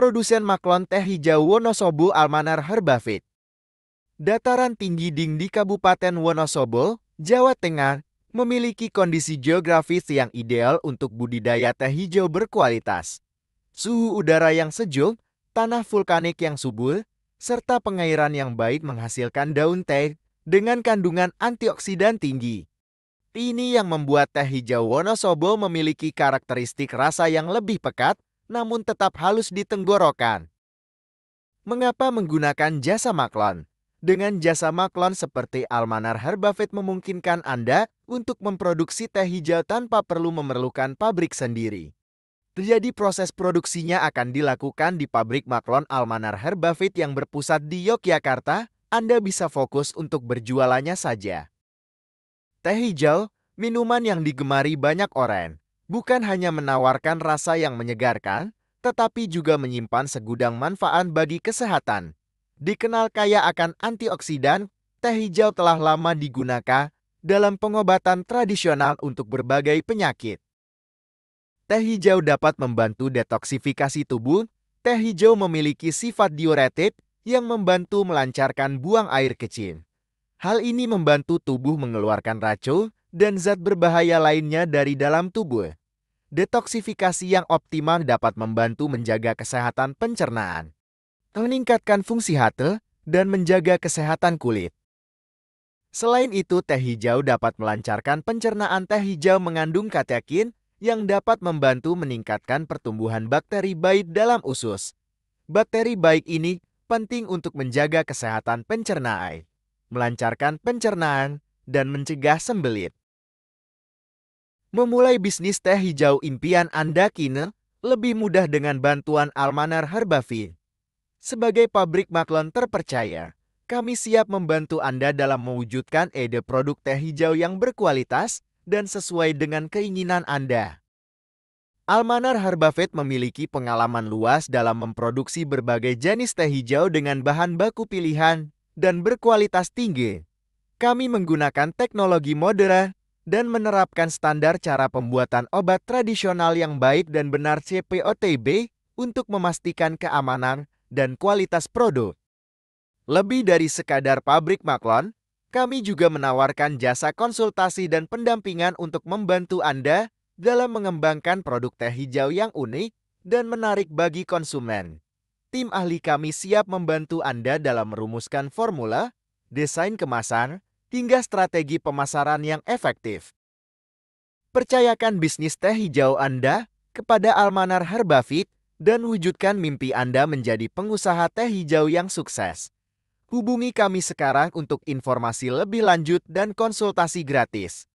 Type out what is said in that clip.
produsen maklon teh hijau Wonosobo Almanar Herbavit. Dataran tinggi Ding di Kabupaten Wonosobo, Jawa Tengah, memiliki kondisi geografis yang ideal untuk budidaya teh hijau berkualitas. Suhu udara yang sejuk, tanah vulkanik yang subur, serta pengairan yang baik menghasilkan daun teh dengan kandungan antioksidan tinggi. Ini yang membuat teh hijau Wonosobo memiliki karakteristik rasa yang lebih pekat, namun tetap halus di tenggorokan. Mengapa menggunakan jasa maklon? Dengan jasa maklon seperti Almanar Herbafit memungkinkan Anda untuk memproduksi teh hijau tanpa perlu memerlukan pabrik sendiri. Terjadi proses produksinya akan dilakukan di pabrik Maklon Almanar Herbafit yang berpusat di Yogyakarta, Anda bisa fokus untuk berjualannya saja. Teh hijau, minuman yang digemari banyak orang bukan hanya menawarkan rasa yang menyegarkan, tetapi juga menyimpan segudang manfaat bagi kesehatan. Dikenal kaya akan antioksidan, teh hijau telah lama digunakan dalam pengobatan tradisional untuk berbagai penyakit. Teh hijau dapat membantu detoksifikasi tubuh. Teh hijau memiliki sifat diuretik yang membantu melancarkan buang air kecil. Hal ini membantu tubuh mengeluarkan racun dan zat berbahaya lainnya dari dalam tubuh. Detoksifikasi yang optimal dapat membantu menjaga kesehatan pencernaan, meningkatkan fungsi hati, dan menjaga kesehatan kulit. Selain itu, teh hijau dapat melancarkan pencernaan teh hijau mengandung katekin yang dapat membantu meningkatkan pertumbuhan bakteri baik dalam usus. Bakteri baik ini penting untuk menjaga kesehatan pencernaan, melancarkan pencernaan, dan mencegah sembelit. Memulai bisnis teh hijau impian Anda kini lebih mudah dengan bantuan Almanar Herbafi. Sebagai pabrik maklon terpercaya, kami siap membantu Anda dalam mewujudkan ide produk teh hijau yang berkualitas dan sesuai dengan keinginan Anda. Almanar Harbafet memiliki pengalaman luas dalam memproduksi berbagai jenis teh hijau dengan bahan baku pilihan dan berkualitas tinggi. Kami menggunakan teknologi modern dan menerapkan standar cara pembuatan obat tradisional yang baik dan benar CPOTB untuk memastikan keamanan dan kualitas produk. Lebih dari sekadar pabrik maklon, kami juga menawarkan jasa konsultasi dan pendampingan untuk membantu Anda dalam mengembangkan produk teh hijau yang unik dan menarik bagi konsumen. Tim ahli kami siap membantu Anda dalam merumuskan formula, desain kemasan, hingga strategi pemasaran yang efektif. Percayakan bisnis teh hijau Anda kepada Almanar Herbafit dan wujudkan mimpi Anda menjadi pengusaha teh hijau yang sukses. Hubungi kami sekarang untuk informasi lebih lanjut dan konsultasi gratis.